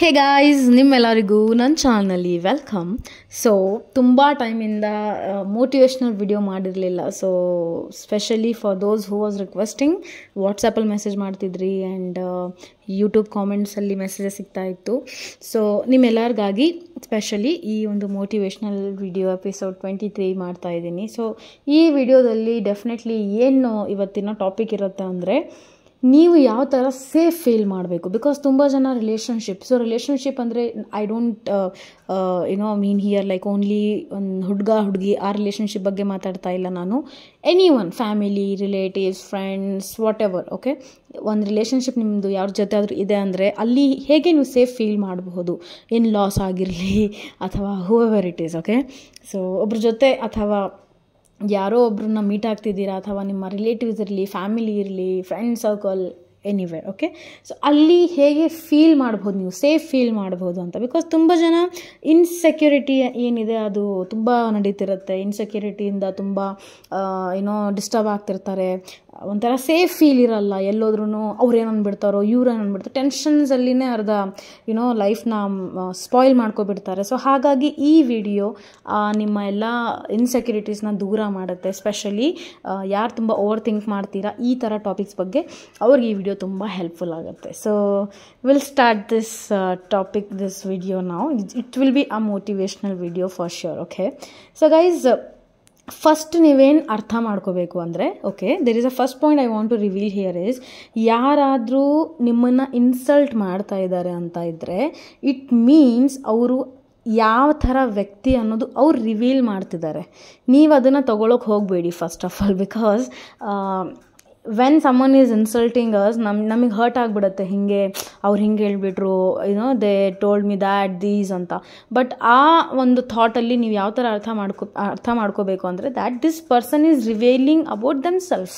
hey guys ನಿಮ್ಮೆಲ್ಲರಿಗೂ ನನ್ನ ಚಾನಲಲ್ಲಿ ವೆಲ್ಕಮ್ ಸೊ ತುಂಬ ಟೈಮಿಂದ ಮೋಟಿವೇಶ್ನಲ್ ವಿಡಿಯೋ ಮಾಡಿರಲಿಲ್ಲ so specially for those who was requesting ವಾಟ್ಸಪ್ಪಲ್ಲಿ ಮೆಸೇಜ್ ಮಾಡ್ತಿದ್ರಿ ಆ್ಯಂಡ್ ಯೂಟ್ಯೂಬ್ ಕಾಮೆಂಟ್ಸಲ್ಲಿ ಮೆಸೇಜಸ್ ಸಿಗ್ತಾ ಇತ್ತು ಸೊ ನಿಮ್ಮೆಲ್ಲರಿಗಾಗಿ ಸ್ಪೆಷಲಿ ಈ ಒಂದು motivational video episode twenty three ಮಾಡ್ತಾ ಇದ್ದೀನಿ ಸೊ ಈ ವಿಡಿಯೋದಲ್ಲಿ ಡೆಫಿನೆಟ್ಲಿ ಏನು ಇವತ್ತಿನ ಟಾಪಿಕ್ ಇರುತ್ತೆ ಅಂದರೆ ನೀವು ಯಾವ ಥರ ಸೇಫ್ ಫೀಲ್ ಮಾಡಬೇಕು ಬಿಕಾಸ್ ತುಂಬ ಜನ ರಿಲೇಷನ್ಶಿಪ್ ಸೊ ರಿಲೇಷನ್ಶಿಪ್ ಅಂದರೆ I don't you know mean here like only ಒಂದು ಹುಡುಗ ಹುಡುಗಿ ಆ ರಿಲೇಷನ್ಶಿಪ್ ಬಗ್ಗೆ ಮಾತಾಡ್ತಾ ಇಲ್ಲ ನಾನು any one family relatives friends whatever okay ಒಂದು ರಿಲೇಷನ್ಶಿಪ್ ನಿಮ್ಮದು ಯಾರ ಜೊತೆ ಆದರೂ ಇದೆ ಅಂದರೆ ಅಲ್ಲಿ ಹೇಗೆ ನೀವು ಸೇಫ್ ಫೀಲ್ ಮಾಡಬಹುದು ಏನು ಲಾಸ್ ಆಗಿರಲಿ ಅಥವಾ whoever it is okay so ಒಬ್ರ ಜೊತೆ ಅಥವಾ ಯಾರೋ ಒಬ್ಬರನ್ನ ಮೀಟ್ ಆಗ್ತಿದ್ದೀರಾ ಅಥವಾ ನಿಮ್ಮ ರಿಲೇಟಿವ್ಸ್ ಇರಲಿ ಫ್ಯಾಮಿಲಿ ಇರಲಿ friend circle anywhere okay so ಅಲ್ಲಿ ಹೇಗೆ ಫೀಲ್ ಮಾಡ್ಬೋದು ನೀವು ಸೇಫ್ ಫೀಲ್ ಮಾಡ್ಬೋದು ಅಂತ ಬಿಕಾಸ್ ತುಂಬ ಜನ ಇನ್ಸೆಕ್ಯೂರಿಟಿ ಏನಿದೆ ಅದು ತುಂಬ ನಡೀತಿರುತ್ತೆ ಇನ್ಸೆಕ್ಯೂರಿಟಿಯಿಂದ ತುಂಬ ಏನೋ ಡಿಸ್ಟರ್ಬ್ ಆಗ್ತಿರ್ತಾರೆ ಒಂಥರ ಸೇಫ್ ಫೀಲ್ ಇರಲ್ಲ ಎಲ್ಲೋದ್ರೂ ಅವ್ರು ಏನು ಅಂದ್ಬಿಡ್ತಾರೋ ಇವ್ರು ಏನು ಅಂದ್ಬಿಡ್ತಾರೆ ಟೆನ್ಷನ್ಸಲ್ಲಿನೇ ಅರ್ಧ ಯುನೋ ಲೈಫ್ನ ಸ್ಪಾಯ್ಲ್ ಮಾಡ್ಕೊಬಿಡ್ತಾರೆ ಸೊ ಹಾಗಾಗಿ ಈ ವಿಡಿಯೋ ನಿಮ್ಮ ಎಲ್ಲ ಇನ್ಸೆಕ್ಯೂರಿಟೀಸ್ನ ದೂರ ಮಾಡುತ್ತೆ ಸ್ಪೆಷಲಿ ಯಾರು ತುಂಬ ಓವರ್ ಥಿಂಕ್ ಮಾಡ್ತೀರಾ ಈ ಥರ ಟಾಪಿಕ್ಸ್ ಬಗ್ಗೆ ಅವ್ರಿಗೆ ಈ ವಿಡಿಯೋ ವಿಡಿಯೋ ತುಂಬ ಹೆಲ್ಪ್ಫುಲ್ ಆಗುತ್ತೆ so will start this topic this video ನಾವು it will be a motivational video for sure okay so guys first ನೀವೇನು ಅರ್ಥ ಮಾಡ್ಕೋಬೇಕು ಅಂದರೆ okay there is a first point I want to reveal here is ಯಾರಾದರೂ ನಿಮ್ಮನ್ನು insult ಮಾಡ್ತಾ ಇದ್ದಾರೆ ಅಂತ ಇದ್ದರೆ ಇಟ್ ಮೀನ್ಸ್ ಅವರು ಯಾವ ಥರ ವ್ಯಕ್ತಿ ಅನ್ನೋದು ಅವ್ರು ರಿವೀಲ್ ಮಾಡ್ತಿದ್ದಾರೆ ನೀವು ಅದನ್ನು ತೊಗೊಳಕ್ಕೆ ಹೋಗಬೇಡಿ first of all because when someone is insulting us ನಮ್ ನಮಗೆ ಹರ್ಟ್ ಆಗಿಬಿಡುತ್ತೆ ಹಿಂಗೆ ಅವ್ರು ಹಿಂಗೆ ಹೇಳ್ಬಿಟ್ರು you know they told me that these ಅಂತ ಬಟ್ ಆ ಒಂದು ಥಾಟಲ್ಲಿ ನೀವು ಯಾವ ಥರ ಅರ್ಥ ಮಾಡ್ಕೊ ಅರ್ಥ ಮಾಡ್ಕೋಬೇಕು ಅಂದರೆ that this person is revealing about themself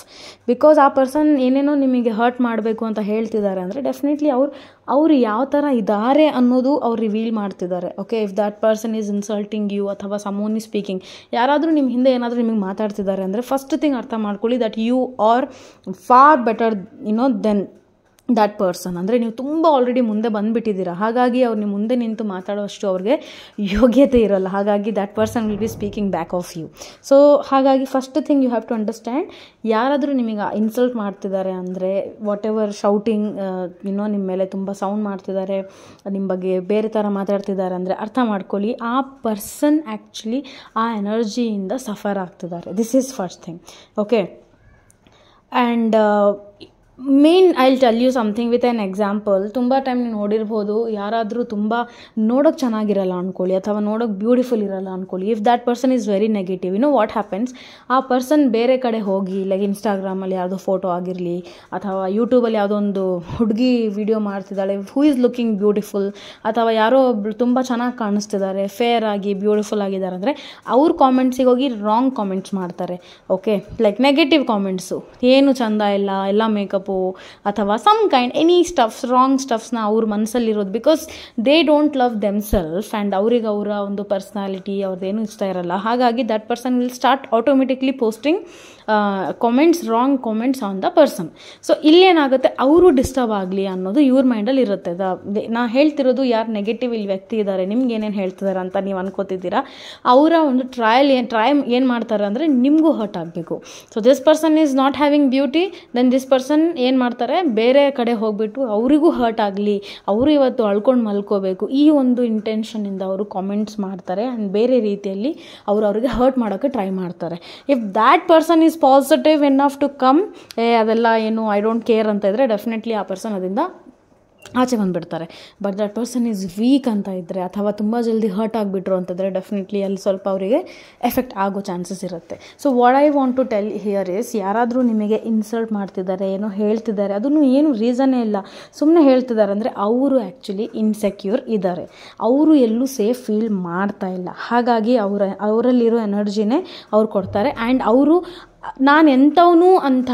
because ಆ ಪರ್ಸನ್ ಏನೇನೋ ನಿಮಗೆ ಹರ್ಟ್ ಮಾಡಬೇಕು ಅಂತ ಹೇಳ್ತಿದ್ದಾರೆ ಅಂದರೆ ಡೆಫಿನೆಟ್ಲಿ ಅವ್ರು ಅವರು ಯಾವ ಥರ ಇದ್ದಾರೆ ಅನ್ನೋದು ಅವ್ರು ರಿವೀಲ್ ಮಾಡ್ತಿದ್ದಾರೆ okay if that person is insulting you ಅಥವಾ ಸಮೋನ್ ಈಸ್ ಸ್ಪೀಕಿಂಗ್ ಯಾರಾದರೂ ನಿಮ್ಮ ಹಿಂದೆ ಏನಾದರೂ ನಿಮಗೆ ಮಾತಾಡ್ತಿದ್ದಾರೆ ಅಂದರೆ ಫಸ್ಟ್ ಥಿಂಗ್ ಅರ್ಥ ಮಾಡ್ಕೊಳ್ಳಿ that you are far better you know than that person ಅಂದರೆ ನೀವು ತುಂಬ ಆಲ್ರೆಡಿ ಮುಂದೆ ಬಂದುಬಿಟ್ಟಿದ್ದೀರಾ ಹಾಗಾಗಿ ಅವ್ರು ನಿಮ್ಮ ಮುಂದೆ ನಿಂತು ಮಾತಾಡುವಷ್ಟು ಅವ್ರಿಗೆ ಯೋಗ್ಯತೆ ಇರೋಲ್ಲ ಹಾಗಾಗಿ that person will be speaking back of you so ಹಾಗಾಗಿ first thing you have to understand ಯಾರಾದರೂ ನಿಮಗೆ ಇನ್ಸಲ್ಟ್ ಮಾಡ್ತಿದ್ದಾರೆ ಅಂದರೆ ವಾಟ್ ಎವರ್ ಶೌಟಿಂಗ್ ಇನ್ನೋ ನಿಮ್ಮ ಮೇಲೆ ತುಂಬ ಸೌಂಡ್ ಮಾಡ್ತಿದ್ದಾರೆ ನಿಮ್ಮ ಬಗ್ಗೆ ಬೇರೆ ಥರ ಮಾತಾಡ್ತಿದ್ದಾರೆ ಅಂದರೆ ಅರ್ಥ ಮಾಡ್ಕೊಳ್ಳಿ ಆ ಪರ್ಸನ್ ಆ್ಯಕ್ಚುಲಿ ಆ ಎನರ್ಜಿಯಿಂದ ಸಫರ್ ಆಗ್ತಿದ್ದಾರೆ this is first thing okay and main will tell you something with an example ತುಂಬ ಟೈಮ್ ನೀವು ನೋಡಿರ್ಬೋದು ಯಾರಾದರೂ ತುಂಬ ನೋಡೋಕ್ಕೆ ಚೆನ್ನಾಗಿರಲ್ಲ ಅಂದ್ಕೊಳ್ಳಿ ಅಥವಾ ನೋಡೋಕ್ಕೆ ಬ್ಯೂಟಿಫುಲ್ ಇರಲ್ಲ ಅಂದ್ಕೊಳ್ಳಿ if that person is very negative ಇನ್ನು ವಾಟ್ ಹ್ಯಾಪನ್ಸ್ ಆ ಪರ್ಸನ್ ಬೇರೆ ಕಡೆ ಹೋಗಿ ಲೈಕ್ ಇನ್ಸ್ಟಾಗ್ರಾಮಲ್ಲಿ ಯಾವುದೋ ಫೋಟೋ ಆಗಿರಲಿ ಅಥವಾ ಯೂಟ್ಯೂಬಲ್ಲಿ ಯಾವುದೋ ಒಂದು ಹುಡುಗಿ ವಿಡಿಯೋ ಮಾಡ್ತಿದ್ದಾಳೆ ಹೂ ಈಸ್ ಲುಕಿಂಗ್ ಬ್ಯೂಟಿಫುಲ್ ಅಥವಾ ಯಾರೋ ಒಬ್ರು ತುಂಬ ಚೆನ್ನಾಗಿ ಕಾಣಿಸ್ತಿದ್ದಾರೆ ಫೇರ್ ಆಗಿ ಬ್ಯೂಟಿಫುಲ್ ಆಗಿದ್ದಾರೆ ಅಂದರೆ ಅವ್ರ ಕಾಮೆಂಟ್ಸಿಗೆ ಹೋಗಿ ರಾಂಗ್ ಕಾಮೆಂಟ್ಸ್ ಮಾಡ್ತಾರೆ ಓಕೆ ಲೈಕ್ ನೆಗೆಟಿವ್ ಕಾಮೆಂಟ್ಸು ಏನು ಚೆಂದ ಇಲ್ಲ ಎಲ್ಲ ಮೇಕಪ್ ಅಥವಾ some kind any stuffs wrong ಸ್ಟಫ್ಸ್ನ ಅವ್ರ ಮನಸ್ಸಲ್ಲಿರೋದು because they don't love themself and ಅವ್ರಿಗೆ ಅವರ ಒಂದು ಪರ್ಸ್ನಾಲಿಟಿ ಅವ್ರದ್ದೇನು ಇಷ್ಟ ಇರಲ್ಲ ಹಾಗಾಗಿ that person will start automatically posting comments wrong comments on the person so ಇಲ್ಲೇನಾಗುತ್ತೆ ಅವರು ಡಿಸ್ಟರ್ಬ್ ಆಗಲಿ ಅನ್ನೋದು ಇವ್ರ ಮೈಂಡಲ್ಲಿ ಇರುತ್ತೆ ದ ನಾ ಹೇಳ್ತಿರೋದು ಯಾರು ನೆಗೆಟಿವ್ ಇಲ್ಲಿ ವ್ಯಕ್ತಿ ಇದ್ದಾರೆ ನಿಮ್ಗೆ ಏನೇನು ಹೇಳ್ತಿದ್ದಾರೆ ಅಂತ ನೀವು ಅನ್ಕೋತಿದ್ದೀರಾ ಅವರ ಒಂದು ಟ್ರಯಲ್ ಏನು ಟ್ರೈ ಏನು ಮಾಡ್ತಾರೆ ಅಂದರೆ ನಿಮಗೂ ಹರ್ಟ್ ಆಗಬೇಕು so this person is not having beauty then this person ಏನು ಮಾಡ್ತಾರೆ ಬೇರೆ ಕಡೆ ಹೋಗಿಬಿಟ್ಟು ಅವರಿಗೂ ಹರ್ಟ್ ಆಗಲಿ ಅವರು ಇವತ್ತು ಅಳ್ಕೊಂಡು ಮಲ್ಕೋಬೇಕು ಈ ಒಂದು ಇಂಟೆನ್ಷನಿಂದ ಅವರು ಕಾಮೆಂಟ್ಸ್ ಮಾಡ್ತಾರೆ ಆ್ಯಂಡ್ ಬೇರೆ ರೀತಿಯಲ್ಲಿ ಅವರು ಅವರಿಗೆ ಹರ್ಟ್ ಮಾಡೋಕ್ಕೆ ಟ್ರೈ ಮಾಡ್ತಾರೆ if that person is is positive of to come ಏ ಅದೆಲ್ಲ ಏನು ಐ ಡೋಂಟ್ ಕೇರ್ ಅಂತ ಇದ್ದರೆ ಡೆಫಿನೆಟ್ಲಿ ಆ ಪರ್ಸನ್ ಅದರಿಂದ ಆಚೆ ಬಂದುಬಿಡ್ತಾರೆ but that person is weak ಅಂತ ಇದ್ದರೆ ಅಥವಾ ತುಂಬ ಜಲ್ದಿ ಹರ್ಟ್ ಆಗಿಬಿಟ್ರು ಅಂತಂದರೆ ಡೆಫಿನೆಟ್ಲಿ ಅಲ್ಲಿ ಸ್ವಲ್ಪ ಅವರಿಗೆ ಎಫೆಕ್ಟ್ ಆಗೋ ಚಾನ್ಸಸ್ ಇರುತ್ತೆ so what I want to tell here is ಯಾರಾದರೂ ನಿಮಗೆ ಇನ್ಸಲ್ಟ್ ಮಾಡ್ತಿದ್ದಾರೆ ಏನೋ ಹೇಳ್ತಿದ್ದಾರೆ ಅದನ್ನು ಏನು ರೀಸನ್ನೇ ಇಲ್ಲ ಸುಮ್ಮನೆ ಹೇಳ್ತಿದ್ದಾರೆ ಅಂದರೆ ಅವರು ಆ್ಯಕ್ಚುಲಿ ಇನ್ಸೆಕ್ಯೂರ್ ಇದ್ದಾರೆ ಅವರು ಎಲ್ಲೂ ಸೇಫ್ ಫೀಲ್ ಮಾಡ್ತಾ ಇಲ್ಲ ಹಾಗಾಗಿ ಅವರ ಅವರಲ್ಲಿರೋ ಎನರ್ಜಿನೇ ಅವ್ರು ಕೊಡ್ತಾರೆ ಆ್ಯಂಡ್ ಅವರು ನಾನು ಎಂಥವನು ಅಂತ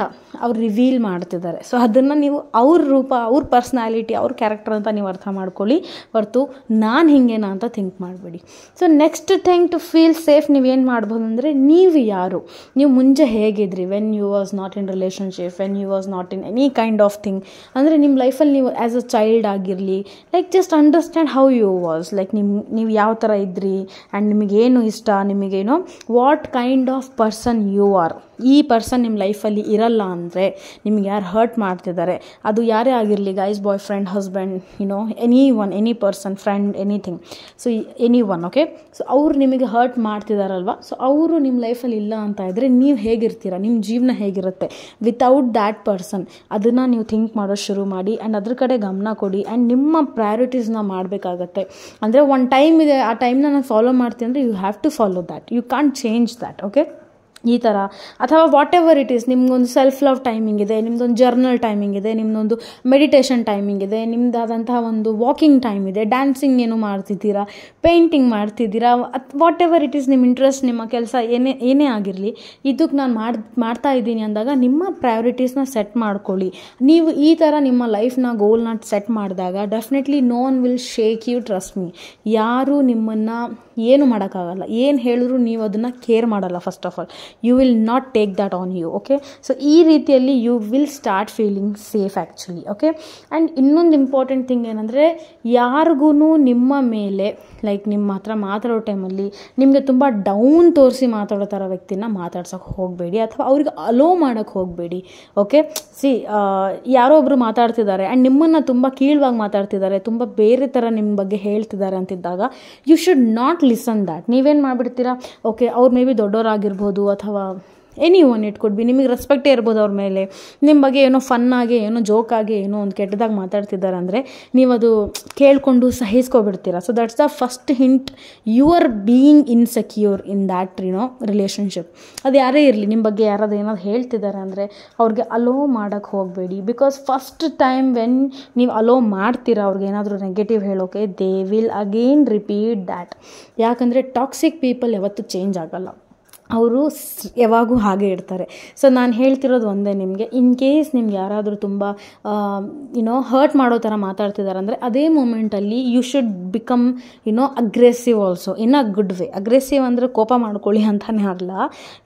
ಅವ್ರು ರಿವೀಲ್ ಮಾಡ್ತಿದ್ದಾರೆ ಸೊ ಅದನ್ನು ನೀವು ಅವ್ರ ರೂಪ ಅವ್ರ ಪರ್ಸ್ನಾಲಿಟಿ ಅವ್ರ ಕ್ಯಾರೆಕ್ಟರ್ ಅಂತ ನೀವು ಅರ್ಥ ಮಾಡ್ಕೊಳ್ಳಿ ಹೊರತು ನಾನು ಹಿಂಗೇನ ಅಂತ ಥಿಂಕ್ ಮಾಡಬೇಡಿ so next thing to feel safe ನೀವೇನು ಮಾಡ್ಬೋದು ಅಂದರೆ ನೀವು ಯಾರು ನೀವು ಮುಂಚೆ ಹೇಗಿದ್ರಿ when you was not in relationship when you was not in any kind of thing ಅಂದರೆ ನಿಮ್ಮ ಲೈಫಲ್ಲಿ ನೀವು ಆ್ಯಸ್ ಅ ಚೈಲ್ಡ್ ಆಗಿರಲಿ like just understand how you was like ನಿಮ್ಮ ನೀವು ಯಾವ ಥರ ಇದ್ರಿ ಆ್ಯಂಡ್ ನಿಮಗೇನು ಇಷ್ಟ ನಿಮಗೇನು what kind of person you are ಈ ಪರ್ಸನ್ ನಿಮ್ಮ ಲೈಫಲ್ಲಿ ಇರಲ್ಲ ಅಂದರೆ ನಿಮ್ಗೆ ಯಾರು ಹರ್ಟ್ ಮಾಡ್ತಿದ್ದಾರೆ ಅದು ಯಾರೇ ಆಗಿರಲಿ guys boyfriend husband you know anyone any person friend anything so anyone okay so ಅವರು ನಿಮಗೆ ಹರ್ಟ್ ಮಾಡ್ತಿದಾರಲ್ವ ಸೊ ಅವರು ನಿಮ್ಮ ಲೈಫಲ್ಲಿ ಇಲ್ಲ ಅಂತ ಇದ್ದರೆ ನೀವು ಹೇಗಿರ್ತೀರ ನಿಮ್ಮ ಜೀವನ ಹೇಗಿರುತ್ತೆ ವಿತೌಟ್ ದ್ಯಾಟ್ ಪರ್ಸನ್ ಅದನ್ನು ನೀವು ಥಿಂಕ್ ಮಾಡೋ ಶುರು ಮಾಡಿ ಆ್ಯಂಡ್ ಅದ್ರ ಕಡೆ ಗಮನ ಕೊಡಿ ಆ್ಯಂಡ್ ನಿಮ್ಮ ಪ್ರಯಾರಿಟೀಸ್ನ ಮಾಡಬೇಕಾಗತ್ತೆ ಅಂದರೆ ಒನ್ ಟೈಮ್ ಇದೆ ಆ ಟೈಮ್ನ ನಾನು ಫಾಲೋ ಮಾಡ್ತೀನಿ ಅಂದರೆ you have to follow that you can't change that okay ಈ ಥರ ಅಥವಾ ವಾಟ್ ಎವರ್ ಇಟ್ ಈಸ್ ನಿಮ್ಗೊಂದು ಸೆಲ್ಫ್ ಲವ್ ಟೈಮಿಂಗ್ ಇದೆ ನಿಮ್ಮದೊಂದು ಜರ್ನಲ್ ಟೈಮಿಂಗ್ ಇದೆ ನಿಮ್ಮದೊಂದು ಮೆಡಿಟೇಷನ್ ಟೈಮಿಂಗ್ ಇದೆ ನಿಮ್ಮದಾದಂತಹ ಒಂದು ವಾಕಿಂಗ್ ಟೈಮ್ ಇದೆ ಡ್ಯಾನ್ಸಿಂಗ್ ಏನು ಮಾಡ್ತಿದ್ದೀರಾ ಪೇಂಟಿಂಗ್ ಮಾಡ್ತಿದ್ದೀರಾ ಅತ್ ವಾಟ್ ಎವರ್ ಇಟ್ ಈಸ್ ನಿಮ್ಮ ಇಂಟ್ರೆಸ್ಟ್ ನಿಮ್ಮ ಕೆಲಸ ಏನೇ ಏನೇ ಆಗಿರಲಿ ಇದಕ್ಕೆ ನಾನು ಮಾಡಿ ಮಾಡ್ತಾ ಇದ್ದೀನಿ ಅಂದಾಗ ನಿಮ್ಮ ಪ್ರಯಾರಿಟೀಸ್ನ ಸೆಟ್ ಮಾಡ್ಕೊಳ್ಳಿ ನೀವು ಈ ಥರ ನಿಮ್ಮ ಲೈಫ್ನ ಗೋಲ್ನ ಸೆಟ್ ಮಾಡಿದಾಗ definitely no one will shake you trust me ಯಾರೂ ನಿಮ್ಮನ್ನು ಏನು ಮಾಡೋಕ್ಕಾಗಲ್ಲ ಏನು ಹೇಳಿದ್ರು ನೀವು ಅದನ್ನು ಕೇರ್ ಮಾಡಲ್ಲ first of all you will not take that on you okay so ಈ ರೀತಿಯಲ್ಲಿ you will start feeling safe actually okay and ಇನ್ನೊಂದು ಇಂಪಾರ್ಟೆಂಟ್ ಥಿಂಗ್ ಏನಂದರೆ ಯಾರಿಗೂ ನಿಮ್ಮ ಮೇಲೆ ಲೈಕ್ ನಿಮ್ಮ ಹತ್ರ ಮಾತಾಡೋ ಟೈಮಲ್ಲಿ ನಿಮಗೆ ತುಂಬ ಡೌನ್ ತೋರಿಸಿ ಮಾತಾಡೋ ಥರ ವ್ಯಕ್ತಿನ ಮಾತಾಡ್ಸೋಕೆ ಹೋಗಬೇಡಿ ಅಥವಾ ಅವ್ರಿಗೆ ಅಲೋ ಮಾಡೋಕ್ಕೆ ಹೋಗಬೇಡಿ ಓಕೆ ಸಿ ಯಾರೋ ಒಬ್ಬರು ಮಾತಾಡ್ತಿದ್ದಾರೆ ಆ್ಯಂಡ್ ನಿಮ್ಮನ್ನು ತುಂಬ ಕೀಳವಾಗಿ ಮಾತಾಡ್ತಿದ್ದಾರೆ ತುಂಬ ಬೇರೆ ಥರ ನಿಮ್ಮ ಬಗ್ಗೆ ಹೇಳ್ತಿದ್ದಾರೆ ಅಂತಿದ್ದಾಗ you should not listen that ನೀವೇನು ಮಾಡಿಬಿಡ್ತೀರಾ ಓಕೆ ಅವ್ರು ಮೇ ಬಿ ದೊಡ್ಡವರಾಗಿರ್ಬೋದು ಅಥವಾ anyone it could be ನಿಮಗೆ ರೆಸ್ಪೆಕ್ಟೇ ಇರ್ಬೋದು ಅವ್ರ ಮೇಲೆ ನಿಮ್ಮ ಬಗ್ಗೆ ಏನೋ ಫನ್ನಾಗಿ ಏನೋ ಆಗಿ ಏನೋ ಒಂದು ಕೆಟ್ಟದಾಗಿ ಮಾತಾಡ್ತಿದ್ದಾರೆ ಅಂದರೆ ನೀವು ಅದು ಕೇಳಿಕೊಂಡು ಸಹಿಸ್ಕೊಬಿಡ್ತೀರ so that's the first hint you are being insecure in that you know relationship ಅದು ಯಾರೇ ಇರಲಿ ನಿಮ್ಮ ಬಗ್ಗೆ ಯಾರಾದ್ರು ಏನಾದ್ರು ಹೇಳ್ತಿದ್ದಾರೆ ಅಂದರೆ ಅವ್ರಿಗೆ ಅಲೋ ಮಾಡೋಕ್ಕೆ ಹೋಗಬೇಡಿ ಬಿಕಾಸ್ ಫಸ್ಟ್ ಟೈಮ್ ವೆನ್ ನೀವು ಅಲೋ ಮಾಡ್ತೀರಾ ಅವ್ರಿಗೆ ಏನಾದರೂ ನೆಗೆಟಿವ್ ಹೇಳೋಕೆ they will again repeat that ಯಾಕಂದರೆ ಟಾಕ್ಸಿಕ್ ಪೀಪಲ್ ಯಾವತ್ತೂ ಚೇಂಜ್ ಆಗೋಲ್ಲ ಅವರು ಯಾವಾಗೂ ಹಾಗೆ ಇರ್ತಾರೆ ಸೊ ನಾನು ಹೇಳ್ತಿರೋದು ಒಂದೇ ನಿಮಗೆ ಇನ್ ಕೇಸ್ ನಿಮ್ಗೆ ಯಾರಾದರೂ ತುಂಬ ಯುನೋ ಹರ್ಟ್ ಮಾಡೋ ಥರ ಮಾತಾಡ್ತಿದ್ದಾರೆ ಅಂದರೆ ಅದೇ ಮೂಮೆಂಟಲ್ಲಿ you should become you know aggressive also in a good way aggressive ಅಂದರೆ ಕೋಪ ಮಾಡ್ಕೊಳ್ಳಿ ಅಂತಲೇ ಅಲ್ಲ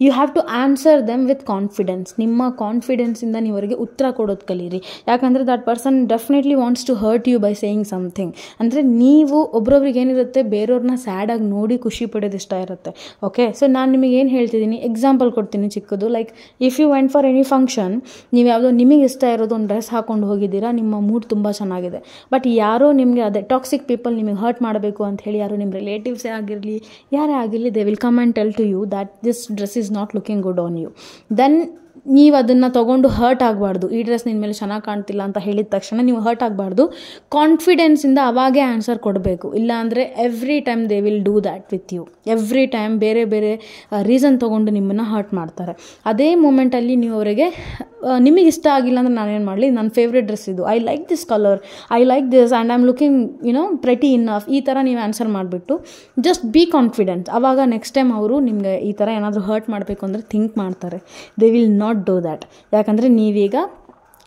you have to answer them with confidence ನಿಮ್ಮ ಕಾನ್ಫಿಡೆನ್ಸಿಂದ ನೀವು ಅವರಿಗೆ ಉತ್ತರ ಕೊಡೋದು ಕಲೀರಿ ಯಾಕಂದರೆ that person definitely wants to hurt you by saying something ಅಂದರೆ ನೀವು ಒಬ್ರೊಬ್ರಿಗೆ ಏನಿರುತ್ತೆ ಬೇರೆಯವ್ರನ್ನ ಸ್ಯಾಡಾಗಿ ನೋಡಿ ಖುಷಿ ಪಡೋದು ಇಷ್ಟ ಇರುತ್ತೆ ಓಕೆ ಸೊ ನಾನು ನಿಮಗೇನು ಹೇಳ್ತಿದ್ದೀನಿ ಎಕ್ಸಾಂಪಲ್ ಕೊಡ್ತೀನಿ ಚಿಕ್ಕದು like if you went for any function ನೀವು ಯಾವುದೋ ನಿಮಗೆ ಇಷ್ಟ ಇರೋದು ಒಂದು ಡ್ರೆಸ್ ಹಾಕೊಂಡು ಹೋಗಿದ್ದೀರಾ ನಿಮ್ಮ ಮೂಡ್ ತುಂಬ ಚೆನ್ನಾಗಿದೆ ಬಟ್ ಯಾರೋ ನಿಮಗೆ ಅದೇ ಟಾಕ್ಸಿಕ್ ಪೀಪಲ್ ನಿಮಗೆ ಹರ್ಟ್ ಮಾಡಬೇಕು ಅಂತ ಹೇಳಿ ಯಾರೋ ನಿಮ್ಮ ರಿಲೇಟಿವ್ಸೇ ಆಗಿರಲಿ ಯಾರೇ ಆಗಿರಲಿ they will come and tell to you that this dress is not looking good on you then ನೀವು ಅದನ್ನು ತೊಗೊಂಡು ಹರ್ಟ್ ಆಗಬಾರ್ದು ಈ ಡ್ರೆಸ್ ನಿಮ್ಮ ಮೇಲೆ ಚೆನ್ನಾಗಿ ಕಾಣ್ತಿಲ್ಲ ಅಂತ ಹೇಳಿದ ತಕ್ಷಣ ನೀವು ಹರ್ಟ್ ಆಗಬಾರ್ದು ಕಾನ್ಫಿಡೆನ್ಸಿಂದ ಅವಾಗೇ ಆನ್ಸರ್ ಕೊಡಬೇಕು ಇಲ್ಲಾಂದರೆ every time they will do that with you every time ಬೇರೆ ಬೇರೆ ರೀಸನ್ ತೊಗೊಂಡು ನಿಮ್ಮನ್ನು ಹರ್ಟ್ ಮಾಡ್ತಾರೆ ಅದೇ ಮೂಮೆಂಟಲ್ಲಿ ನೀವು ಅವರಿಗೆ ನಿಮಗೆ ಇಷ್ಟ ಆಗಿಲ್ಲ ಅಂದರೆ ನಾನೇನು ಮಾಡಲಿ ನನ್ನ ಫೇವ್ರೆಟ್ ಡ್ರೆಸ್ ಇದು I like this colour I like this and I am looking no pretty of ಈ ಥರ ನೀವು ಆನ್ಸರ್ ಮಾಡಿಬಿಟ್ಟು ಜಸ್ಟ್ ಬಿ ಕಾನ್ಫಿಡೆಂಟ್ ಅವಾಗ ನೆಕ್ಸ್ಟ್ ಟೈಮ್ ಅವರು ನಿಮಗೆ ಈ ಥರ ಏನಾದರೂ ಹರ್ಟ್ ಮಾಡಬೇಕು ಅಂದರೆ ಥಿಂಕ್ ಮಾಡ್ತಾರೆ they will not not do that ಯಾಕಂದರೆ ನೀವೀಗ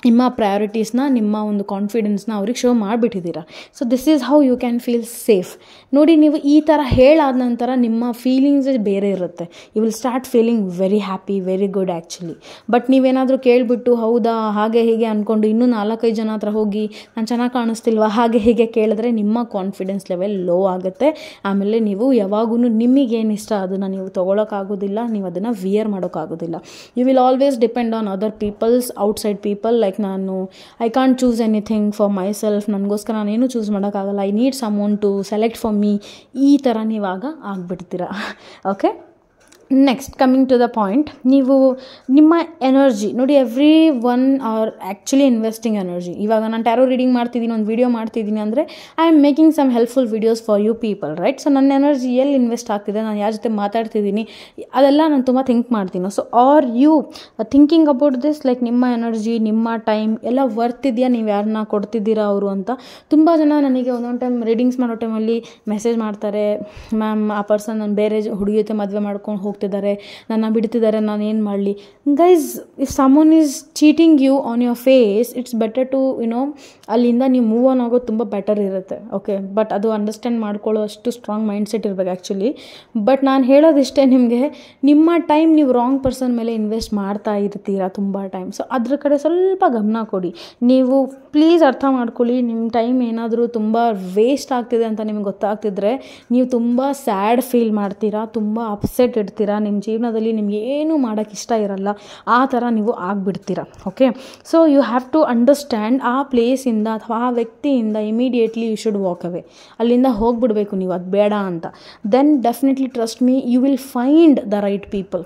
ನಿಮ್ಮ ಪ್ರಯಾರಿಟೀಸ್ನ ನಿಮ್ಮ ಒಂದು ಕಾನ್ಫಿಡೆನ್ಸ್ನ ಅವ್ರಿಗೆ ಶೋ ಮಾಡಿಬಿಟ್ಟಿದ್ದೀರಾ so this is how you can feel safe ನೋಡಿ ನೀವು ಈ ಥರ ಹೇಳಾದ ನಂತರ ನಿಮ್ಮ ಫೀಲಿಂಗ್ಸ್ ಬೇರೆ ಇರುತ್ತೆ you will start feeling very happy very good actually but ನೀವೇನಾದರೂ ಕೇಳಿಬಿಟ್ಟು ಹೌದಾ ಹಾಗೆ ಹೀಗೆ ಅಂದ್ಕೊಂಡು ಇನ್ನೂ ನಾಲ್ಕೈದು ಜನ ಹತ್ರ ಹೋಗಿ ನಾನು ಚೆನ್ನಾಗಿ ಕಾಣಿಸ್ತಿಲ್ವಾ ಹಾಗೆ ಹೀಗೆ ಕೇಳಿದ್ರೆ ನಿಮ್ಮ ಕಾನ್ಫಿಡೆನ್ಸ್ ಲೆವೆಲ್ ಲೋ ಆಗುತ್ತೆ ಆಮೇಲೆ ನೀವು ಯಾವಾಗೂ ನಿಮಗೇನು ಇಷ್ಟ ಅದನ್ನು ನೀವು ತೊಗೊಳಕ್ಕಾಗೋದಿಲ್ಲ ನೀವು ಅದನ್ನು ವಿಯರ್ ಮಾಡೋಕ್ಕಾಗೋದಿಲ್ಲ you will always depend on other peoples outside people like ನಾನು I can't choose anything for myself ನನಗೋಸ್ಕರ ನಾನು ಏನು ಚೂಸ್ ಮಾಡೋಕ್ಕಾಗಲ್ಲ I need some to select for me ಈ ಥರ ನೀವಾಗ ಆಗಿಬಿಡ್ತೀರ okay next coming to the point ನೀವು ನಿಮ್ಮ ಎನರ್ಜಿ ನೋಡಿ everyone are actually investing energy ಇವಾಗ ನಾನು ಟ್ಯಾರೋ ರೀಡಿಂಗ್ ಮಾಡ್ತಿದ್ದೀನಿ ಒಂದು ವೀಡಿಯೋ ಮಾಡ್ತಿದ್ದೀನಿ ಅಂದರೆ I am making some helpful videos for you people right so ನನ್ನ ಎನರ್ಜಿ ಎಲ್ಲಿ ಇನ್ವೆಸ್ಟ್ ಆಗ್ತಿದೆ ನಾನು ಯಾರ ಜೊತೆ ಮಾತಾಡ್ತಿದ್ದೀನಿ ಅದೆಲ್ಲ ನಾನು ತುಂಬ ಥಿಂಕ್ ಮಾಡ್ತೀನಿ so are you thinking about this like ನಿಮ್ಮ ಎನರ್ಜಿ ನಿಮ್ಮ ಟೈಮ್ ಎಲ್ಲ ವರ್ತ್ ಇದೆಯಾ ನೀವು ಯಾರನ್ನ ಕೊಡ್ತಿದ್ದೀರಾ ಅವರು ಅಂತ ತುಂಬ ಜನ ನನಗೆ ಒಂದೊಂದು ಟೈಮ್ ರೀಡಿಂಗ್ಸ್ ಮಾಡೋ ಟೈಮಲ್ಲಿ ಮೆಸೇಜ್ ಮಾಡ್ತಾರೆ ಮ್ಯಾಮ್ ಆ ಪರ್ಸನ್ ನಾನು ಬೇರೆ ಹುಡುಗಿ ಮದುವೆ ಮಾಡ್ಕೊಂಡು ಹೋಗಿ ಹೋಗ್ತಿದ್ದಾರೆ ನನ್ನ ಬಿಡ್ತಿದ್ದಾರೆ ನಾನು ಏನು ಮಾಡಲಿ guys if someone is cheating you on your face it's better to you know ಅಲ್ಲಿಂದ ನೀವು ಮೂವ್ ಆನ್ ಆಗೋದು ತುಂಬ ಬೆಟರ್ ಇರುತ್ತೆ ಓಕೆ ಬಟ್ ಅದು ಅಂಡರ್ಸ್ಟ್ಯಾಂಡ್ ಮಾಡ್ಕೊಳ್ಳೋ ಅಷ್ಟು ಸ್ಟ್ರಾಂಗ್ ಮೈಂಡ್ಸೆಟ್ ಇರಬೇಕು ಆ್ಯಕ್ಚುಲಿ ಬಟ್ ನಾನು ಹೇಳೋದಿಷ್ಟೇ ನಿಮಗೆ ನಿಮ್ಮ ಟೈಮ್ ನೀವು ರಾಂಗ್ ಪರ್ಸನ್ ಮೇಲೆ ಇನ್ವೆಸ್ಟ್ ಮಾಡ್ತಾ ಇರ್ತೀರಾ ತುಂಬ ಟೈಮ್ ಸೊ ಅದ್ರ ಕಡೆ ಸ್ವಲ್ಪ ಗಮನ ಕೊಡಿ ನೀವು ಪ್ಲೀಸ್ ಅರ್ಥ ಮಾಡ್ಕೊಳ್ಳಿ ನಿಮ್ಮ ಟೈಮ್ ಏನಾದರೂ ತುಂಬ ವೇಸ್ಟ್ ಆಗ್ತಿದೆ ಅಂತ ನಿಮ್ಗೆ ಗೊತ್ತಾಗ್ತಿದ್ರೆ ನೀವು ತುಂಬ ಸ್ಯಾಡ್ ಫೀಲ್ ಮಾಡ್ತೀರಾ ತುಂಬ ಅಪ್ಸೆಟ್ ಇರ್ತೀರಾ ನಿಮ್ಮ ಜೀವನದಲ್ಲಿ ನಿಮಗೆ ಏನೂ ಮಾಡೋಕ್ಕೆ ಇಷ್ಟ ಇರಲ್ಲ ಆ ಥರ ನೀವು ಆಗಿಬಿಡ್ತೀರ okay so you have to understand ಆ ಪ್ಲೇಸಿಂದ ಅಥವಾ ಆ ವ್ಯಕ್ತಿಯಿಂದ immediately you should walk away ಅಲ್ಲಿಂದ ಹೋಗಿಬಿಡಬೇಕು ನೀವು ಅದು ಬೇಡ ಅಂತ then definitely trust me you will find the right people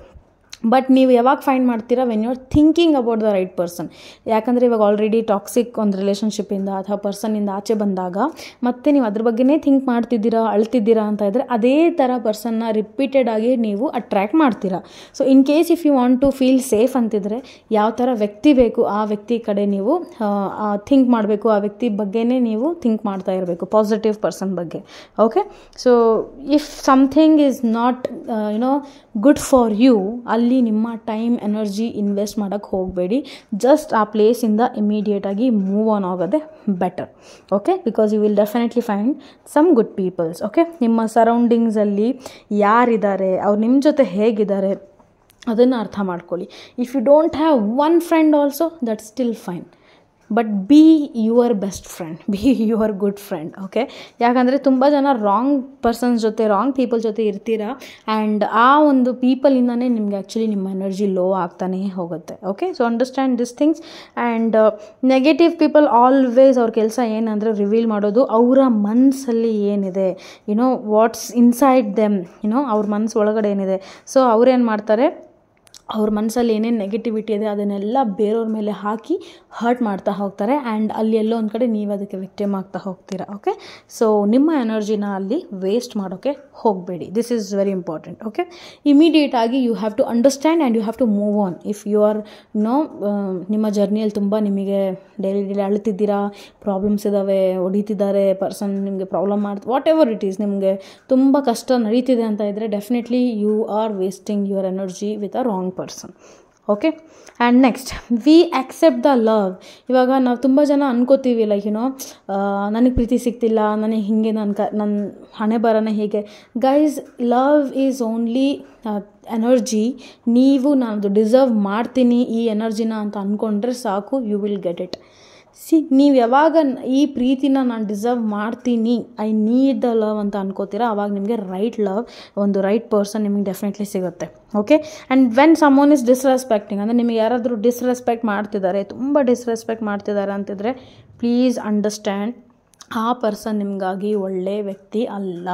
but ನೀವು ಯಾವಾಗ ಫೈಂಡ್ ಮಾಡ್ತೀರಾ when you are thinking about the right person ಯಾಕಂದರೆ ಇವಾಗ ಆಲ್ರೆಡಿ ಟಾಕ್ಸಿಕ್ ಒಂದು ರಿಲೇಷನ್ಶಿಪ್ಪಿಂದ ಅಥವಾ ಪರ್ಸನ್ನಿಂದ ಆಚೆ ಬಂದಾಗ ಮತ್ತೆ ನೀವು ಅದ್ರ ಬಗ್ಗೆನೇ ಥಿಂಕ್ ಮಾಡ್ತಿದ್ದೀರಾ ಅಳ್ತಿದ್ದೀರಾ ಅಂತ ಇದ್ದರೆ ಅದೇ ಥರ ಪರ್ಸನ್ನ ರಿಪೀಟೆಡ್ ಆಗಿ ನೀವು ಅಟ್ರ್ಯಾಕ್ಟ್ ಮಾಡ್ತೀರಾ so in case if you want to feel safe ಅಂತಿದ್ರೆ ಯಾವ ಥರ ವ್ಯಕ್ತಿ ಬೇಕು ಆ ವ್ಯಕ್ತಿ ಕಡೆ ನೀವು ಥಿಂಕ್ ಮಾಡಬೇಕು ಆ ವ್ಯಕ್ತಿ ಬಗ್ಗೆನೇ ನೀವು ಥಿಂಕ್ ಮಾಡ್ತಾ ಇರಬೇಕು ಪಾಸಿಟಿವ್ ಪರ್ಸನ್ ಬಗ್ಗೆ okay so if something is not you know good for you ಅಲ್ಲಿ ಅಲ್ಲಿ ನಿಮ್ಮ ಟೈಮ್ ಎನರ್ಜಿ ಇನ್ವೆಸ್ಟ್ ಮಾಡೋಕ್ಕೆ ಹೋಗಬೇಡಿ ಜಸ್ಟ್ ಆ ಪ್ಲೇಸಿಂದ ಇಮಿಡಿಯೇಟಾಗಿ ಮೂವ್ ಆನ್ ಆಗೋದೆ better okay because you will definitely find some good peoples okay ನಿಮ್ಮ ಸರೌಂಡಿಂಗ್ಸಲ್ಲಿ ಯಾರಿದ್ದಾರೆ ಅವ್ರು ನಿಮ್ಮ ಜೊತೆ ಹೇಗಿದ್ದಾರೆ ಅದನ್ನು ಅರ್ಥ ಮಾಡ್ಕೊಳ್ಳಿ if you don't have one friend also that still fine but be your best friend be your good friend okay ಯಾಕಂದರೆ ತುಂಬ ಜನ ರಾಂಗ್ ಪರ್ಸನ್ಸ್ ಜೊತೆ ರಾಂಗ್ ಪೀಪಲ್ ಜೊತೆ ಇರ್ತೀರ ಆ್ಯಂಡ್ ಆ ಒಂದು ಪೀಪಲಿಂದನೇ ನಿಮಗೆ ಆ್ಯಕ್ಚುಲಿ ನಿಮ್ಮ ಎನರ್ಜಿ ಲೋ ಆಗ್ತಾನೇ ಹೋಗುತ್ತೆ okay so understand this things and negative people always ಅವ್ರ ಕೆಲಸ ಏನಂದರೆ ರಿವೀಲ್ ಮಾಡೋದು ಅವರ ಮನಸ್ಸಲ್ಲಿ ಏನಿದೆ you know what's inside them you know ಅವ್ರ ಮನಸ್ಸು ಒಳಗಡೆ ಏನಿದೆ ಸೊ ಅವ್ರೇನು ಮಾಡ್ತಾರೆ ಅವ್ರ ಮನಸ್ಸಲ್ಲಿ ಏನೇನು ನೆಗೆಟಿವಿಟಿ ಇದೆ ಅದನ್ನೆಲ್ಲ ಬೇರೆಯವ್ರ ಮೇಲೆ ಹಾಕಿ ಹರ್ಟ್ ಮಾಡ್ತಾ ಹೋಗ್ತಾರೆ ಆ್ಯಂಡ್ ಅಲ್ಲಿ ಎಲ್ಲೋ ಒಂದು ಕಡೆ ನೀವು ಅದಕ್ಕೆ ವಿಕ್ಟಿಮ್ ಆಗ್ತಾ ಹೋಗ್ತೀರಾ ಓಕೆ ಸೊ ನಿಮ್ಮ ಎನರ್ಜಿನ ಅಲ್ಲಿ ವೇಸ್ಟ್ ಮಾಡೋಕ್ಕೆ ಹೋಗಬೇಡಿ this is very important okay immediate ಆಗಿ you have to understand and you have to move on if you are no ನಿಮ್ಮ ಜರ್ನಿಯಲ್ಲಿ ತುಂಬ ನಿಮಗೆ ಡೈಲಿ ಡೈಲಿ ಅಳ್ತಿದ್ದೀರಾ ಪ್ರಾಬ್ಲಮ್ಸ್ ಇದ್ದಾವೆ ಹೊಡಿತಿದ್ದಾರೆ ಪರ್ಸನ್ ನಿಮಗೆ ಪ್ರಾಬ್ಲಮ್ ಮಾಡ್ತ ವಾಟ್ ಎವರ್ ಇಟ್ ಈಸ್ ನಿಮಗೆ ತುಂಬ ಕಷ್ಟ ನಡೀತಿದೆ ಅಂತ ಇದ್ದರೆ definitely you are wasting your energy with a wrong person okay and next we accept the love ಇವಾಗ ನಾವು ತುಂಬ ಜನ ಅನ್ಕೋತೀವಿ ಲೈಕ್ ಯುನೋ ನನಗೆ ಪ್ರೀತಿ ಸಿಗ್ತಿಲ್ಲ ನನಗೆ ಹೀಗೆ ನನ್ನ ಕ ನನ್ನ ಹಣೆ ಬರೋಣ ಹೀಗೆ guys love is only energy ನೀವು ನಾನು ಡಿಸರ್ವ್ ಮಾಡ್ತೀನಿ ಈ ಎನರ್ಜಿನ ಅಂತ ಅಂದ್ಕೊಂಡ್ರೆ ಸಾಕು you will get it see ನೀವು ಯಾವಾಗ ಈ ಪ್ರೀತಿನ ನಾನು ಡಿಸರ್ವ್ ಮಾಡ್ತೀನಿ ಐ ನೀಡ್ ದ ಲವ್ ಅಂತ ಅನ್ಕೋತೀರ ಅವಾಗ ನಿಮಗೆ ರೈಟ್ ಲವ್ ಒಂದು ರೈಟ್ ಪರ್ಸನ್ ನಿಮಗೆ ಡೆಫಿನೆಟ್ಲಿ ಸಿಗುತ್ತೆ okay and when someone is disrespecting ಅಂದರೆ ನಿಮಗೆ ಯಾರಾದರೂ ಡಿಸ್ರೆಸ್ಪೆಕ್ಟ್ ಮಾಡ್ತಿದ್ದಾರೆ ತುಂಬ ಡಿಸ್ರೆಸ್ಪೆಕ್ಟ್ ಮಾಡ್ತಿದ್ದಾರೆ ಅಂತಿದ್ರೆ ಪ್ಲೀಸ್ ಅಂಡರ್ಸ್ಟ್ಯಾಂಡ್ ಆ ಪರ್ಸನ್ ನಿಮಗಾಗಿ ಒಳ್ಳೆ ವ್ಯಕ್ತಿ ಅಲ್ಲ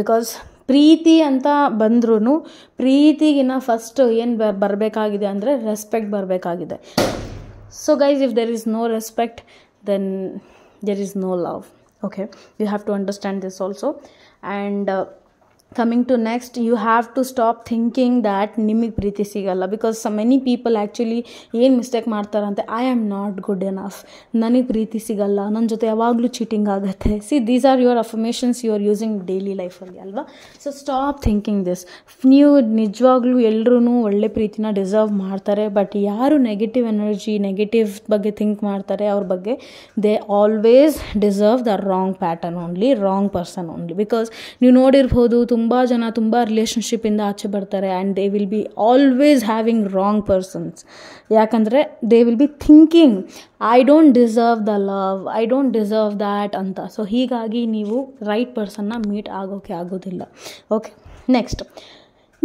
ಬಿಕಾಸ್ ಪ್ರೀತಿ ಅಂತ ಬಂದ್ರೂ ಪ್ರೀತಿಗಿನ ಫಸ್ಟ್ ಏನು ಬರಬೇಕಾಗಿದೆ ಅಂದರೆ ರೆಸ್ಪೆಕ್ಟ್ ಬರಬೇಕಾಗಿದೆ so guys if there is no respect then there is no love okay you have to understand this also and uh, coming to next you have to stop thinking that ನಿಮಗೆ ಪ್ರೀತಿ ಸಿಗಲ್ಲ because so many people actually ಏನು mistake ಮಾಡ್ತಾರಂತೆ I am not good enough ನನಗೆ ಪ್ರೀತಿ ಸಿಗಲ್ಲ ನನ್ನ ಜೊತೆ ಯಾವಾಗಲೂ ಚೀಟಿಂಗ್ ಆಗುತ್ತೆ see these are your affirmations you are using daily ಲೈಫಲ್ಲಿ ಅಲ್ವಾ ಸೊ ಸ್ಟಾಪ್ ಥಿಂಕಿಂಗ್ ದಿಸ್ ನೀವು ನಿಜವಾಗ್ಲೂ ಎಲ್ಲರೂ ಒಳ್ಳೆ ಪ್ರೀತಿನ ಡಿಸರ್ವ್ ಮಾಡ್ತಾರೆ ಬಟ್ ಯಾರು ನೆಗೆಟಿವ್ ಎನರ್ಜಿ ನೆಗೆಟಿವ್ ಬಗ್ಗೆ ಥಿಂಕ್ ಮಾಡ್ತಾರೆ ಅವ್ರ ಬಗ್ಗೆ they always deserve the wrong pattern only wrong person only because ನೀವು ನೋಡಿರ್ಬೋದು ತುಂಬ ಜನ ತುಂಬ ರಿಲೇಷನ್ಶಿಪ್ಪಿಂದ ಆಚೆ ಬರ್ತಾರೆ and they will be always having wrong persons ಯಾಕಂದರೆ they will be thinking I don't deserve the love I don't deserve that ಅಂತ ಸೊ ಹೀಗಾಗಿ ನೀವು ರೈಟ್ ಪರ್ಸನ್ನ ಮೀಟ್ ಆಗೋಕೆ ಆಗೋದಿಲ್ಲ ಓಕೆ ನೆಕ್ಸ್ಟ್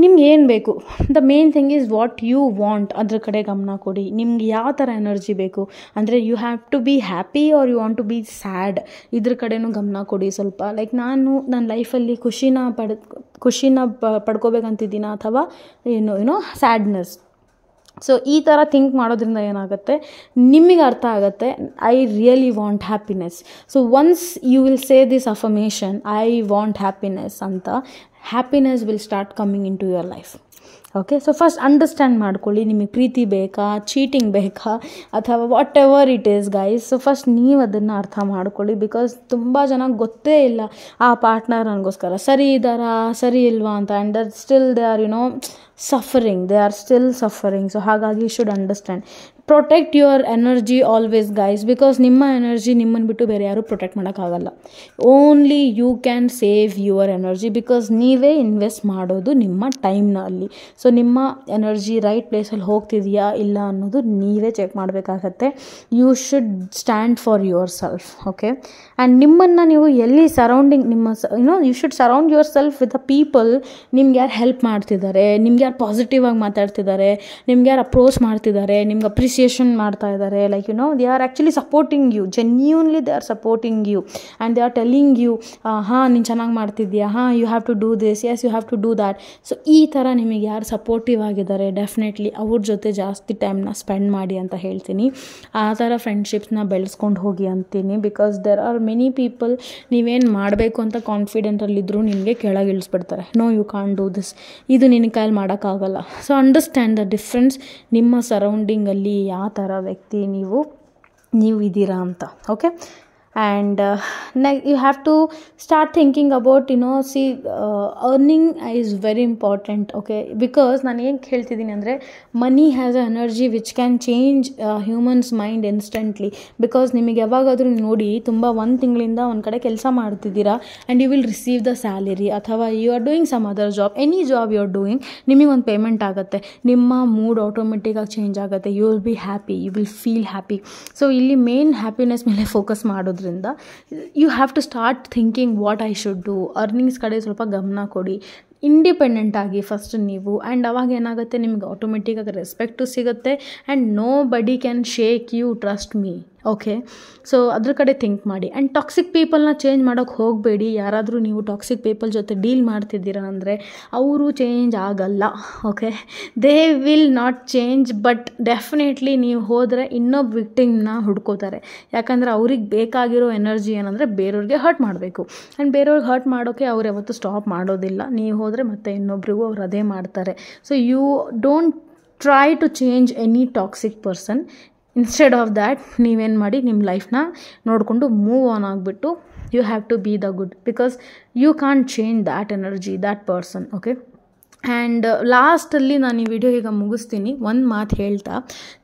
ನಿಮ್ಗೆ ಏನು ಬೇಕು the main thing is what you want ಅದ್ರ ಕಡೆ ಗಮನ ಕೊಡಿ ನಿಮ್ಗೆ ಯಾವ ಥರ ಎನರ್ಜಿ ಬೇಕು ಅಂದರೆ you have to be happy or you want to be sad ಇದ್ರ ಕಡೆನೂ ಗಮನ ಕೊಡಿ ಸ್ವಲ್ಪ ಲೈಕ್ ನಾನು ನನ್ನ ಲೈಫಲ್ಲಿ ಖುಷಿನ ಪಡ್ ಖುಷಿನ ಪಡ್ಕೋಬೇಕಂತಿದ್ದೀನ ಅಥವಾ ಏನು ಏನೋ ಸ್ಯಾಡ್ನೆಸ್ ಸೊ ಈ ಥರ ಥಿಂಕ್ ಮಾಡೋದ್ರಿಂದ ಏನಾಗುತ್ತೆ ನಿಮಗೆ ಅರ್ಥ ಆಗುತ್ತೆ I really want happiness so once you will say this affirmation I want happiness ಅಂತ happiness will start coming into your life okay so first understand ಮಾಡ್ಕೊಳ್ಳಿ ನಿಮಗೆ ಪ್ರೀತಿ ಬೇಕಾ ಚೀಟಿಂಗ್ ಬೇಕಾ ಅಥವಾ whatever it is guys so first ನೀವು ಅದನ್ನು ಅರ್ಥ ಮಾಡ್ಕೊಳ್ಳಿ ಬಿಕಾಸ್ ತುಂಬ ಜನ ಗೊತ್ತೇ ಇಲ್ಲ ಆ ಪಾರ್ಟ್ನರ್ ನನಗೋಸ್ಕರ ಸರಿ ಇದ್ದಾರಾ ಸರಿ ಇಲ್ವಾ ಅಂತ and that still they are you know suffering they are still suffering so ಹಾಗಾಗಿ should understand protect your energy always guys because ನಿಮ್ಮ ಎನರ್ಜಿ ನಿಮ್ಮನ್ನು ಬಿಟ್ಟು ಬೇರೆ ಯಾರೂ ಪ್ರೊಟೆಕ್ಟ್ ಮಾಡೋಕ್ಕಾಗಲ್ಲ only you can save your energy because ನೀವೇ ಇನ್ವೆಸ್ಟ್ ಮಾಡೋದು ನಿಮ್ಮ ಟೈಮ್ನ ಅಲ್ಲಿ ಸೊ ನಿಮ್ಮ ಎನರ್ಜಿ ರೈಟ್ ಪ್ಲೇಸಲ್ಲಿ ಹೋಗ್ತಿದೆಯಾ ಇಲ್ಲ ಅನ್ನೋದು ನೀವೇ ಚೆಕ್ ಮಾಡಬೇಕಾಗತ್ತೆ you should stand for yourself okay and ನಿಮ್ಮನ್ನು ನೀವು ಎಲ್ಲಿ ಸರೌಂಡಿಂಗ್ ನಿಮ್ಮ you know you should surround yourself with a people ನಿಮ್ಗೆ ಯಾರು ಹೆಲ್ಪ್ ಮಾಡ್ತಿದ್ದಾರೆ ನಿಮ್ಗೆ ಯಾರು ಪಾಸಿಟಿವ್ ಆಗಿ ಮಾತಾಡ್ತಿದ್ದಾರೆ ನಿಮ್ಗೆ ಯಾರು ಅಪ್ರೋಚ್ ಮಾಡ್ತಿದ್ದಾರೆ ನಿಮ್ಗೆ ಅಪ್ರಿಸ್ ಅಪ್ರಿಸಿಯೇಷನ್ ಮಾಡ್ತಾ ಇದ್ದಾರೆ like you know they are actually supporting you genuinely they are supporting you and they are telling you ಹಾಂ ನೀನು ಚೆನ್ನಾಗಿ ಮಾಡ್ತಿದ್ದೀಯಾ ಹಾಂ you have to do this yes you have to do that so ಈ ಥರ ನಿಮಗೆ ಯಾರು ಸಪೋರ್ಟಿವ್ ಆಗಿದ್ದಾರೆ ಡೆಫಿನೆಟ್ಲಿ ಅವ್ರ ಜೊತೆ ಜಾಸ್ತಿ ಟೈಮ್ನ ಸ್ಪೆಂಡ್ ಮಾಡಿ ಅಂತ ಹೇಳ್ತೀನಿ ಆ ಥರ ಫ್ರೆಂಡ್ಶಿಪ್ಸ್ನ ಬೆಳೆಸ್ಕೊಂಡು ಹೋಗಿ ಅಂತೀನಿ because there are many people ನೀವೇನು ಮಾಡಬೇಕು ಅಂತ ಕಾನ್ಫಿಡೆಂಟಲ್ಲಿದ್ದರೂ ನಿಮಗೆ ಕೆಳಗೆ ಇಳಿಸ್ಬಿಡ್ತಾರೆ no you can't do this ಇದು ನಿನ್ನ ಕೈಯಲ್ಲಿ ಮಾಡೋಕ್ಕಾಗಲ್ಲ ಸೊ ಅಂಡರ್ಸ್ಟ್ಯಾಂಡ್ ದ ಡಿಫ್ರೆನ್ಸ್ ನಿಮ್ಮ ಸರೌಂಡಿಂಗಲ್ಲಿ ಯಾವ ಥರ ವ್ಯಕ್ತಿ ನೀವು ನೀವು ಇದ್ದೀರಾ ಅಂತ ಓಕೆ ಆ್ಯಂಡ್ ನೆ you have to start thinking about you know see earning is very important okay because ನಾನು ಏನು ಹೇಳ್ತಿದ್ದೀನಿ ಅಂದರೆ money has a energy which can change humans mind instantly because ನಿಮಗೆ ಯಾವಾಗಾದರೂ ನೋಡಿ ತುಂಬ ಒಂದು ತಿಂಗಳಿಂದ ಒಂದು ಕಡೆ ಕೆಲಸ ಮಾಡ್ತಿದ್ದೀರಾ and you will receive the salary ಅಥವಾ you are doing some other job any job you are doing ನಿಮಗೆ ಒಂದು ಪೇಮೆಂಟ್ ಆಗುತ್ತೆ ನಿಮ್ಮ ಮೂಡ್ ಆಟೋಮೆಟಿಕ್ಕಾಗಿ ಚೇಂಜ್ ಆಗುತ್ತೆ you will be happy you will feel happy so ಇಲ್ಲಿ ಮೇನ್ ಹ್ಯಾಪಿನೆಸ್ ಮೇಲೆ focus ಮಾಡೋದು ಮಾಡೋದ್ರಿಂದ you have to start thinking what I should do earnings ಕಡೆ ಸ್ವಲ್ಪ ಗಮನ ಕೊಡಿ ಇಂಡಿಪೆಂಡೆಂಟ್ ಆಗಿ ಫಸ್ಟ್ ನೀವು ಆ್ಯಂಡ್ ಅವಾಗ ಏನಾಗುತ್ತೆ ನಿಮ್ಗೆ ಆಗಿ ರೆಸ್ಪೆಕ್ಟು ಸಿಗುತ್ತೆ and nobody can shake you trust me okay so ಅದ್ರ ಕಡೆ ಥಿಂಕ್ ಮಾಡಿ ಆ್ಯಂಡ್ ಟಾಕ್ಸಿಕ್ ಪೀಪಲ್ನ ಚೇಂಜ್ ಮಾಡೋಕ್ಕೆ ಹೋಗಬೇಡಿ ಯಾರಾದರೂ ನೀವು ಟಾಕ್ಸಿಕ್ ಪೀಪಲ್ ಜೊತೆ ಡೀಲ್ ಮಾಡ್ತಿದ್ದೀರಾ ಅಂದರೆ ಅವರು ಚೇಂಜ್ ಆಗಲ್ಲ okay they will not change but definitely ನೀವು ಹೋದರೆ ಇನ್ನೊಬ್ಬ ವಿಕ್ಟಿಮ್ನ ಹುಡ್ಕೋತಾರೆ ಯಾಕಂದರೆ ಅವ್ರಿಗೆ ಬೇಕಾಗಿರೋ ಎನರ್ಜಿ ಏನಂದರೆ ಬೇರೆಯವ್ರಿಗೆ ಹರ್ಟ್ ಮಾಡಬೇಕು ಆ್ಯಂಡ್ ಬೇರೆಯವ್ರಿಗೆ ಹರ್ಟ್ ಮಾಡೋಕ್ಕೆ ಅವ್ರು ಯಾವತ್ತೂ ಸ್ಟಾಪ್ ಮಾಡೋದಿಲ್ಲ ನೀವು ಹೋದರೆ ಮತ್ತೆ ಇನ್ನೊಬ್ರಿಗೂ ಅವ್ರು ಅದೇ ಮಾಡ್ತಾರೆ so you don't try to change any toxic person instead of that ನೀವೇನು ಮಾಡಿ ನಿಮ್ಮ ಲೈಫ್ನ ನೋಡಿಕೊಂಡು ಮೂವ್ ಆನ್ ಆಗಿಬಿಟ್ಟು you have to be the good because you can't change that energy that person okay and ಲಾಸ್ಟಲ್ಲಿ ನಾನು ಈ ವಿಡಿಯೋ ಈಗ ಮುಗಿಸ್ತೀನಿ ಒಂದು ಮಾತು ಹೇಳ್ತಾ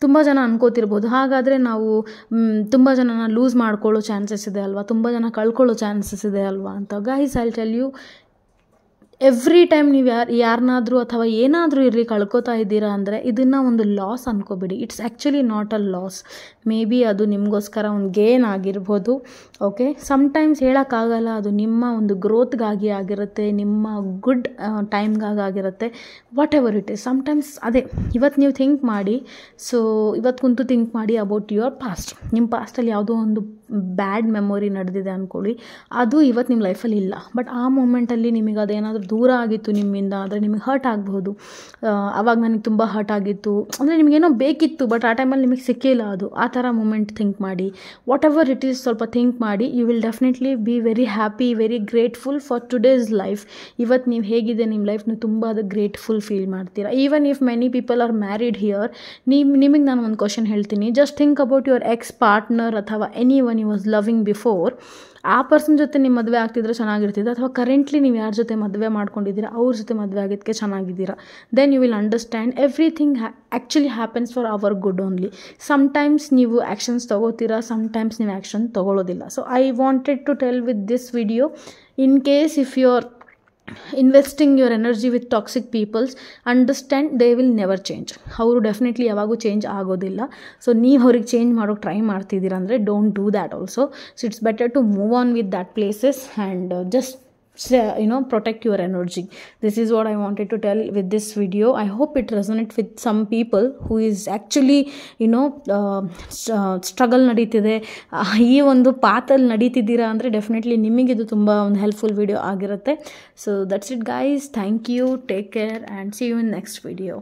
ತುಂಬ ಜನ ಅನ್ಕೋತಿರ್ಬೋದು ಹಾಗಾದರೆ ನಾವು ತುಂಬ ಜನನ ಲೂಸ್ ಮಾಡ್ಕೊಳ್ಳೋ ಚಾನ್ಸಸ್ ಇದೆ ಅಲ್ವಾ ತುಂಬ ಜನ ಕಳ್ಕೊಳ್ಳೋ ಚಾನ್ಸಸ್ ಇದೆ ಅಲ್ವಾ ಅಂತ guys I tell you every time ನೀವು ಯಾರು ಯಾರನ್ನಾದರೂ ಅಥವಾ ಏನಾದರೂ ಇರಲಿ ಕಳ್ಕೊತಾ ಇದ್ದೀರಾ ಅಂದರೆ ಇದನ್ನು ಒಂದು ಲಾಸ್ ಅಂದ್ಕೋಬೇಡಿ it's actually not a loss maybe ಅದು ನಿಮಗೋಸ್ಕರ ಒಂದು ಗೇನ್ ಆಗಿರ್ಬೋದು ಓಕೆ ಸಮ್ಟೈಮ್ಸ್ ಹೇಳೋಕ್ಕಾಗಲ್ಲ ಅದು ನಿಮ್ಮ ಒಂದು ಗ್ರೋತ್ಗಾಗಿ ಆಗಿರುತ್ತೆ ನಿಮ್ಮ ಗುಡ್ ಟೈಮ್ಗಾಗಿ ಆಗಿರುತ್ತೆ whatever it is sometimes ಅದೇ ಇವತ್ತು ನೀವು ಥಿಂಕ್ ಮಾಡಿ ಸೊ ಇವತ್ತು ಕುಂತು ಥಿಂಕ್ ಮಾಡಿ ಅಬೌಟ್ ಯುವರ್ ಪಾಸ್ಟ್ ನಿಮ್ಮ ಪಾಸ್ಟಲ್ಲಿ ಯಾವುದೋ ಒಂದು ಬ್ಯಾಡ್ ಮೆಮೊರಿ ನಡೆದಿದೆ ಅಂದ್ಕೊಳ್ಳಿ ಅದು ಇವತ್ತು ನಿಮ್ಮ ಲೈಫಲ್ಲಿ ಇಲ್ಲ ಬಟ್ ಆ ಮೂಮೆಂಟಲ್ಲಿ ನಿಮಗೆ ಅದೇನಾದರೂ ದೂರ ಆಗಿತ್ತು ನಿಮ್ಮಿಂದ ಆದರೆ ನಿಮಗೆ ಹರ್ಟ್ ಆಗಬಹುದು ಆವಾಗ ನನಗೆ ತುಂಬ ಹರ್ಟ್ ಆಗಿತ್ತು ಅಂದರೆ ನಿಮಗೇನೋ ಬೇಕಿತ್ತು ಬಟ್ ಆ ಟೈಮಲ್ಲಿ ನಿಮಗೆ ಸಿಕ್ಕಿಲ್ಲ ಅದು ಆ ಥರ ಮೂಮೆಂಟ್ ಥಿಂಕ್ ಮಾಡಿ ವಾಟ್ ಎವರ್ ಇಟ್ ಈಸ್ ಸ್ವಲ್ಪ ಥಿಂಕ್ ಮಾಡಿ you will definitely be very happy very grateful for today's life ಇವತ್ತು ನೀವು ಹೇಗಿದೆ ನಿಮ್ಮ ಲೈಫ್ ನೀವು ತುಂಬ ಅದು ಗ್ರೇಟ್ಫುಲ್ ಫೀಲ್ ಮಾಡ್ತೀರಾ even if many people are married here ನಿಮ್ ನಿಮಗೆ ನಾನು ಒಂದು ಕ್ವಶನ್ ಹೇಳ್ತೀನಿ just think about your ex partner ಅಥವಾ anyone you was loving before ಆ ಪರ್ಸನ್ ಜೊತೆ ನಿಮ್ಮ ಮದುವೆ ಆಗ್ತಿದ್ರೆ ಚೆನ್ನಾಗಿರ್ತಿದ್ದೆ ಅಥವಾ ಕರೆಂಟ್ಲಿ ನೀವು ಯಾರ ಜೊತೆ ಮದುವೆ ಮಾಡ್ಕೊಂಡಿದ್ದೀರಾ ಅವ್ರ ಜೊತೆ ಮದುವೆ ಆಗಿದ್ದಕ್ಕೆ ಚೆನ್ನಾಗಿದ್ದೀರಾ then you will understand everything actually happens for our good only sometimes ನೀವು ಆ್ಯಕ್ಷನ್ಸ್ ತೊಗೋತೀರಾ ಸಮ್ಟೈಮ್ಸ್ ನೀವು ಆ್ಯಕ್ಷನ್ ತೊಗೊಳ್ಳೋದಿಲ್ಲ so I wanted to tell with this video in case if your investing your energy with toxic peoples understand they will never change ಅವರು definitely ಯಾವಾಗೂ change ಆಗೋದಿಲ್ಲ ಸೊ ನೀವು ಅವ್ರಿಗೆ ಚೇಂಜ್ ಮಾಡೋಕ್ಕೆ ಟ್ರೈ ಮಾಡ್ತಿದ್ದೀರಾ ಅಂದರೆ don't do that also so it's better to move on with that places and just you know protect your energy this is what i wanted to tell with this video i hope it resonates with some people who is actually you know struggle ee ನಡೀತಿದೆ ಈ ಒಂದು ಪಾತಲ್ಲಿ ನಡೀತಿದ್ದೀರಾ definitely definitely idu ತುಂಬ ಒಂದು helpful video ಆಗಿರುತ್ತೆ so that's it guys thank you take care and see you in next video